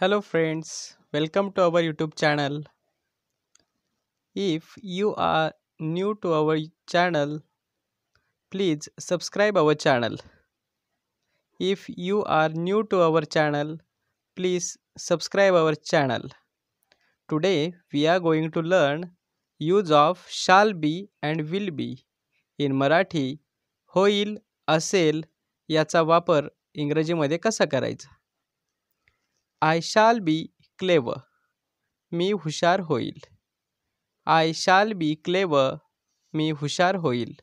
hello friends welcome to our YouTube channel if you are new to our channel please subscribe our channel if you are new to our channel please subscribe our channel today we are going to learn use of shall be and will be in Marathi होईल असेल याचा वापर इंग्रजीमध्ये कसा करायचा I shall be क्लेव मी हुशार होईल I shall be क्लेव मी हुशार होईल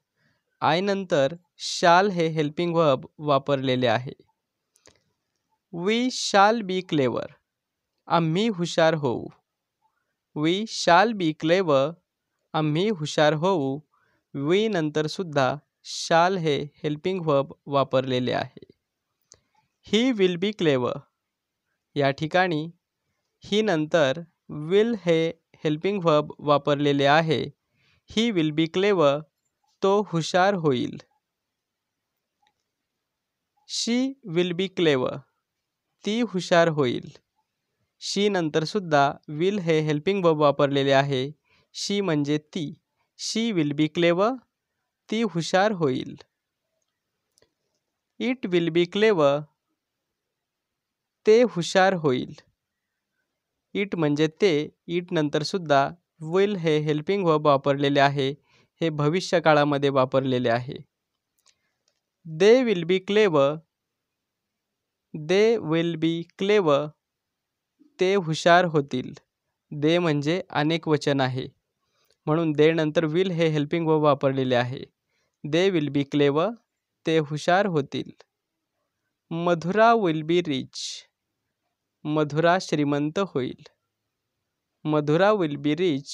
आयनंतर शाल हे हेल्पिंग व्हब वापरलेले आहे वी शाल बी क्लेवर आम्ही हुशार होऊ वी शाल बी क्लेव आम्ही हुशार होऊ वी नंतरसुद्धा शाल हे हेल्पिंग व्हब वापरलेले आहे ही विल बी क्लेव या ठिकाणी ही नंतर विल हे हेल्पिंग व्हब वापरलेले आहे ही विल बी क्लेव तो हुशार होईल शी विल बी क्लेव ती हुशार होईल शी नंतर सुद्धा विल हे हेल्पिंग वर्ब वापरलेले आहे शी म्हणजे ती शी विल बी क्लेव ती हुशार होईल इट विल बी क्लेव ते हुशार होईल इट म्हणजे ते इट नंतरसुद्धा विल हे हेल्पिंग वर्ब वापरलेले आहे हे भविष्य काळामध्ये वापरलेले आहे they will be क्लेव they will be क्लेव ते हुशार होतील दे म्हणजे अनेक वचन आहे म्हणून दे नंतर विल हे हेल्पिंग वर्ब वापरलेले आहे दे विल बी क्लेव ते हुशार होतील Madhura will be rich Madhura श्रीमंत होईल Madhura will be rich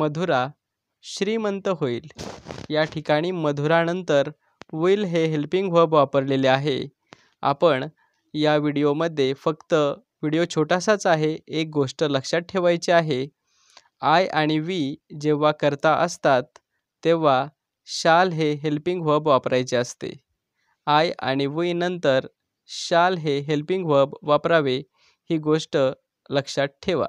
Madhura श्रीमंत होईल या ठिकाणी मधुरानंतर विल हे हेल्पिंग व्हब वापरलेले आहे आपण या व्हिडिओमध्ये फक्त व्हिडिओ छोटासाच आहे एक गोष्ट लक्षात ठेवायची आहे आय आणि वी जेव्हा करता असतात तेव्हा शाल हे हेल्पिंग व्हब वापरायचे असते आय आणि वी नंतर शाल हे हेल्पिंग व्हब वापरावे ही गोष्ट लक्षात ठेवा